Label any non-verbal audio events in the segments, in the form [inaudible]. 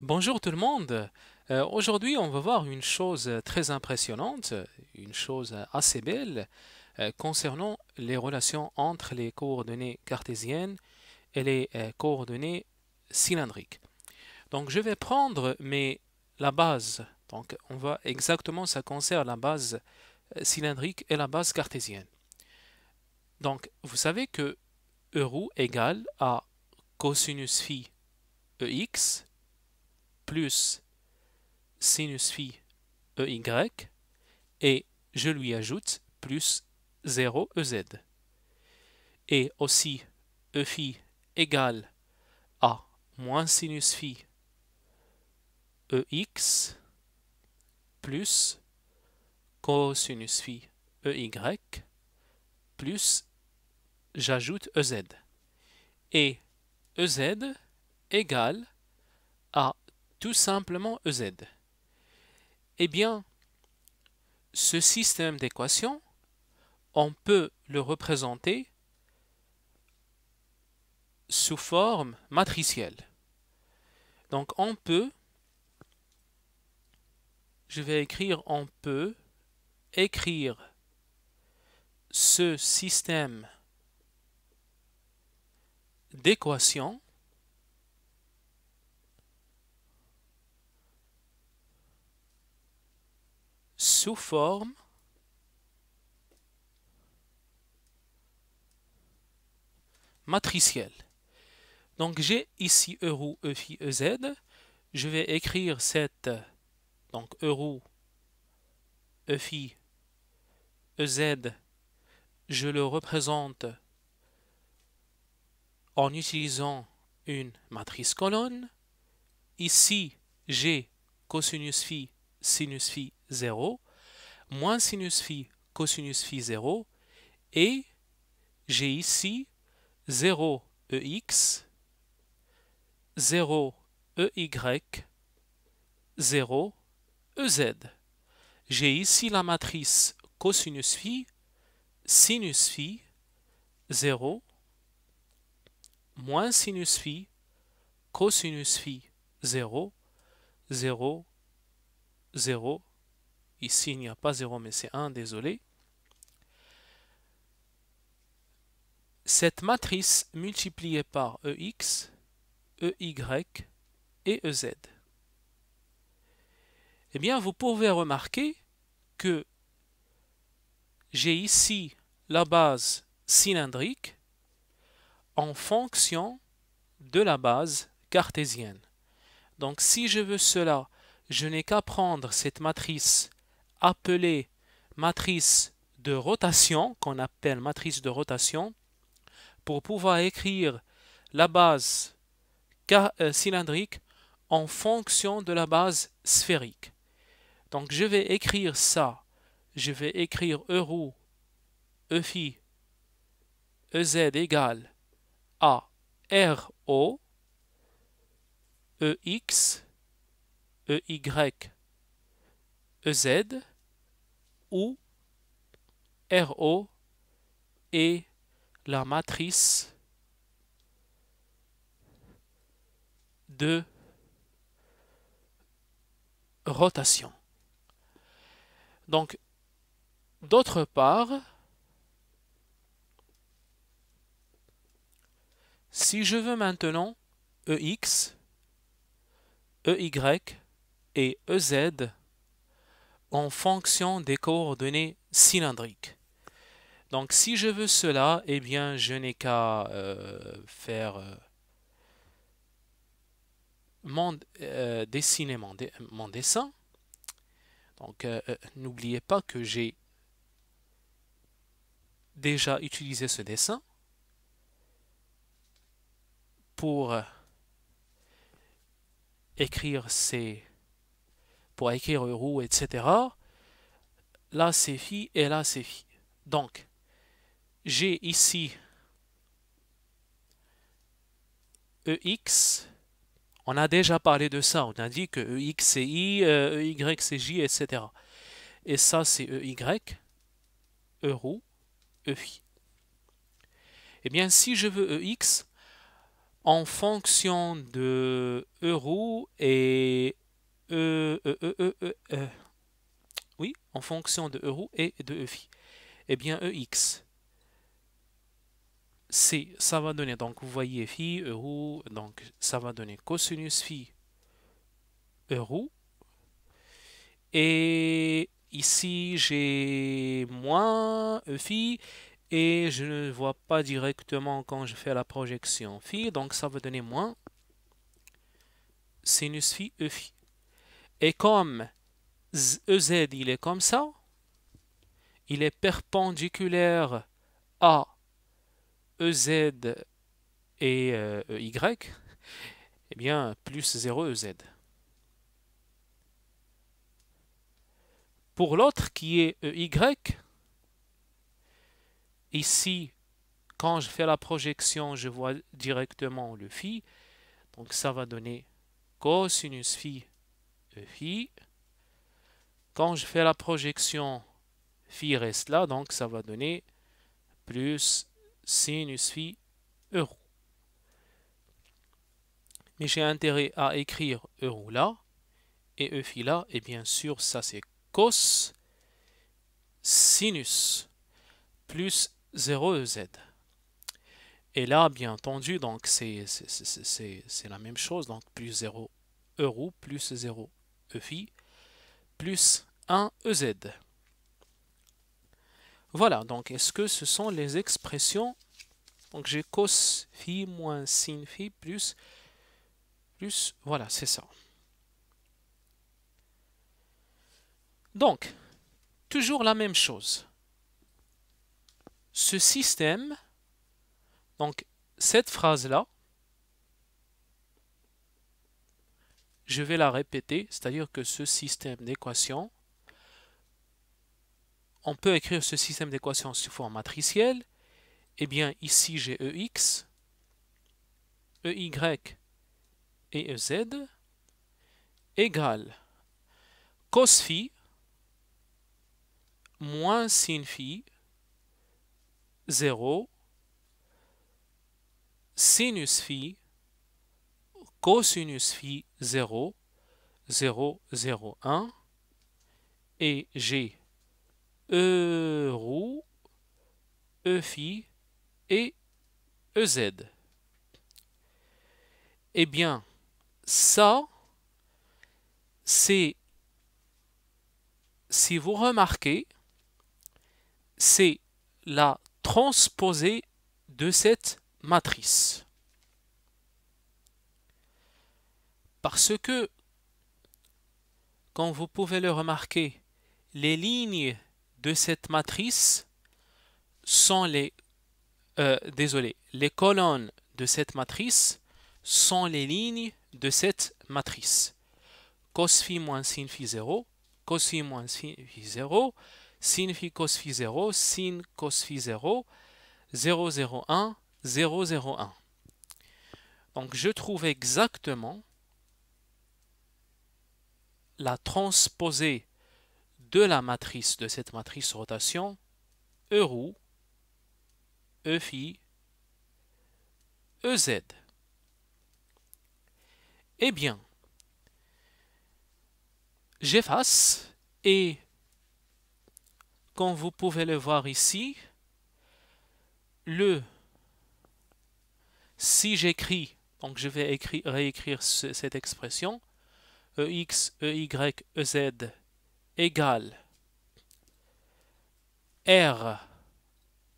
Bonjour tout le monde. Euh, aujourd'hui, on va voir une chose très impressionnante, une chose assez belle euh, concernant les relations entre les coordonnées cartésiennes et les euh, coordonnées cylindriques. Donc, je vais prendre la base. Donc, on voit exactement ça concerne la base cylindrique et la base cartésienne. Donc, vous savez que e roue égale à cosinus phi EX plus sinus phi EY et je lui ajoute plus 0 EZ. Et aussi E phi égale à moins sinus phi EX plus cosinus phi EY plus j'ajoute EZ. Et EZ égale tout simplement EZ. Eh bien, ce système d'équations, on peut le représenter sous forme matricielle. Donc on peut, je vais écrire on peut écrire ce système d'équations sous forme matricielle. Donc j'ai ici Euro, EFI, e z Je vais écrire cette donc E EFI, e z Je le représente en utilisant une matrice colonne. Ici, j'ai cosinus phi sinus phi 0, moins sinus phi cosinus phi 0, et j'ai ici 0 EX, 0 EY, 0 EZ. J'ai ici la matrice cosinus phi, sinus phi, 0, moins sinus phi, cosinus phi, 0, 0, 0. Ici, il n'y a pas 0, mais c'est 1, désolé. Cette matrice multipliée par EX, EY et EZ. Eh bien, vous pouvez remarquer que j'ai ici la base cylindrique en fonction de la base cartésienne. Donc si je veux cela je n'ai qu'à prendre cette matrice appelée matrice de rotation, qu'on appelle matrice de rotation, pour pouvoir écrire la base euh, cylindrique en fonction de la base sphérique. Donc je vais écrire ça. Je vais écrire Euro, Eφ, Ez égale à RO, EX EY, e z ou RO et la matrice de rotation. Donc, d'autre part, si je veux maintenant EX, e y et EZ en fonction des coordonnées cylindriques. Donc si je veux cela, eh bien je n'ai qu'à euh, faire euh, mon, euh, dessiner mon, dessin. Donc n'oubliez pas que j'ai déjà utilisé ce dessin pour écrire ces pour écrire euro, etc. Là, c'est phi et là, c'est phi. Donc, j'ai ici EX. On a déjà parlé de ça. On a dit que EX c'est I, EY euh, e c'est J, etc. Et ça, c'est EY, E E phi. E eh bien, si je veux EX, en fonction de euro et E, e, e, e, oui, en fonction de euro et de phi Eh bien, x c'est, ça va donner, donc vous voyez phi, euro, donc ça va donner cosinus phi, euro. Et ici, j'ai moins phi, et je ne vois pas directement quand je fais la projection phi, donc ça va donner moins sinus phi, e phi. Et comme EZ e, il est comme ça, il est perpendiculaire à EZ et euh, Y, eh bien, plus 0 EZ. Pour l'autre qui est EY, ici, quand je fais la projection, je vois directement le phi. Donc ça va donner cosinus phi phi. Quand je fais la projection, phi reste là, donc ça va donner plus sinus phi euro. Mais j'ai intérêt à écrire euro là, et e phi là, et bien sûr ça c'est cos sinus plus 0 e z. Et là, bien entendu, donc c'est la même chose, donc plus 0 euro plus 0 phi, e plus 1 EZ. Voilà, donc est-ce que ce sont les expressions Donc j'ai cos phi moins sin phi plus, plus voilà, c'est ça. Donc, toujours la même chose. Ce système, donc cette phrase-là, je vais la répéter, c'est-à-dire que ce système d'équations, on peut écrire ce système d'équations sous forme matricielle. Eh bien, ici, j'ai EX, EY et EZ égale cos phi moins sin phi 0 sinus phi cosinus phi 0, 0, 0, 1. Et j'ai e, e phi et E z Eh bien, ça, c'est, si vous remarquez, c'est la transposée de cette matrice. Parce que, comme vous pouvez le remarquer, les lignes de cette matrice sont les... Euh, désolé, les colonnes de cette matrice sont les lignes de cette matrice. Cos phi sin phi 0, cos phi sin phi 0, sin phi cos phi 0, sin cos phi 0, 0, 0, 1, 0, 0, 1. Donc je trouve exactement la transposée de la matrice de cette matrice rotation, E roue, E phi, EZ. Eh bien, j'efface et comme vous pouvez le voir ici, le si j'écris, donc je vais écrire, réécrire cette expression, EX, EY, EZ égale R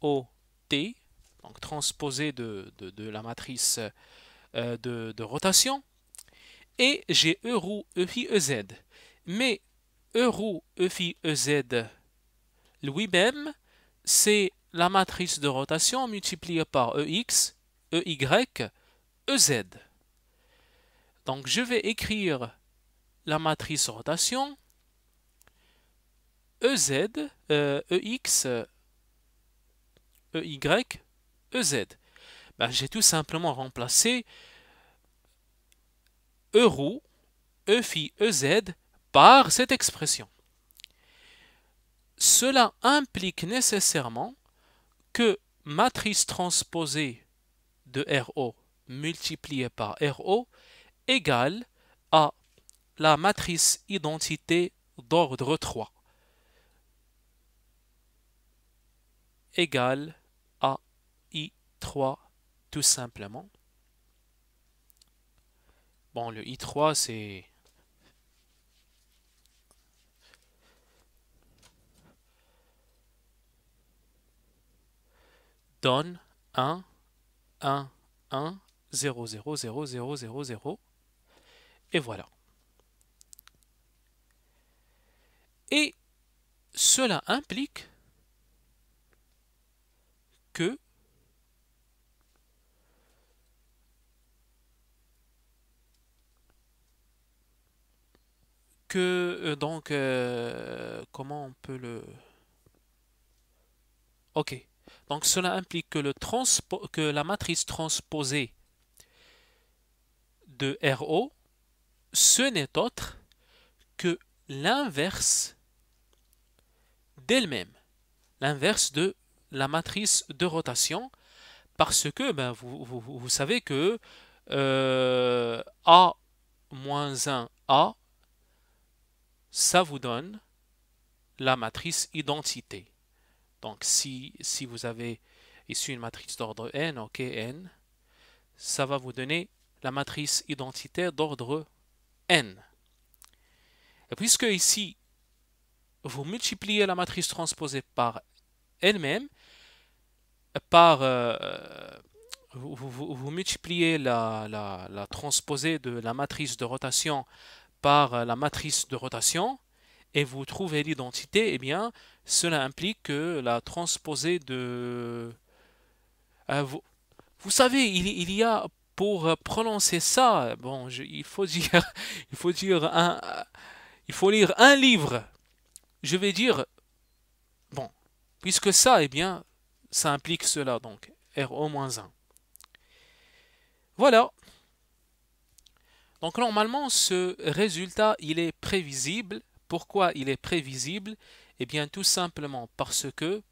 O T, donc transposé de, la matrice euh, de, rotation, et j'ai E phi e, e z Mais E roue e EZ lui-même, c'est la matrice de rotation multipliée par EX, E-Z e Donc je vais écrire la matrice rotation, EZ, EX, euh, e EY, EZ. Ben, j'ai tout simplement remplacé E E EFI, EZ par cette expression. Cela implique nécessairement que matrice transposée de RO multipliée par RO égale la matrice identité d'ordre 3 égale à I3 tout simplement. Bon, le I3 c'est... donne 1, 1, 1, 0, 0, 0, 0, 0, 0. Et voilà. Et cela implique que que euh, donc euh, comment on peut le OK. Donc cela implique que le transpo... que la matrice transposée de RO ce n'est autre que l'inverse d'elle-même, l'inverse de la matrice de rotation, parce que ben, vous, vous, savez que euh, A moins 1 A, ça vous donne la matrice identité. Donc si, si vous avez ici une matrice d'ordre n, ok n, ça va vous donner la matrice identitaire d'ordre n. Et puisque ici vous multipliez la matrice transposée par elle-même, par... Euh, vous, multipliez la, transposée de la matrice de rotation par euh, la matrice de rotation, et vous trouvez l'identité, eh bien, cela implique que la transposée de... Euh, vous, savez, il, y a, pour prononcer ça, bon, il faut dire, [laughs] il faut dire un... Il faut lire un livre je vais dire, bon, puisque ça, eh bien, ça implique cela, donc RO-1. Voilà. Donc normalement, ce résultat, il est prévisible. Pourquoi il est prévisible Eh bien, tout simplement parce que,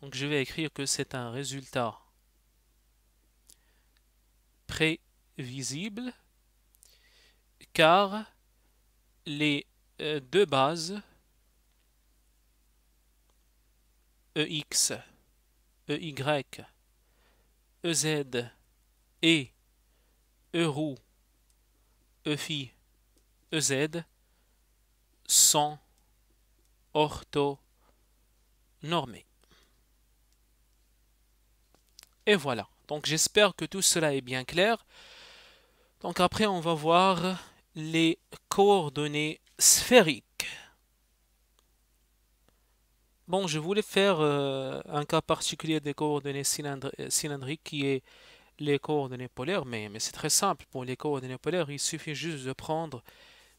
donc je vais écrire que c'est un résultat prévisible, car les euh, de base EX, EY, EZ et e EFI, EZ sont orthonormés. Et voilà. Donc j'espère que tout cela est bien clair. Donc après on va voir les coordonnées sphérique. Bon, je voulais faire euh, un cas particulier des coordonnées euh, cylindriques qui est les coordonnées polaires, mais, c'est très simple. Pour les coordonnées polaires, il suffit juste de prendre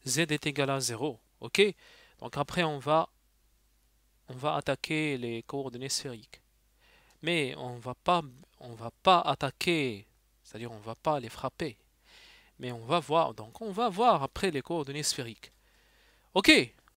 z est égal à 0. OK Donc après, on va, on va attaquer les coordonnées sphériques. Mais on va pas, on va pas attaquer, c'est-à-dire on va pas les frapper. Mais on va voir, donc on va voir après les coordonnées sphériques. Okay,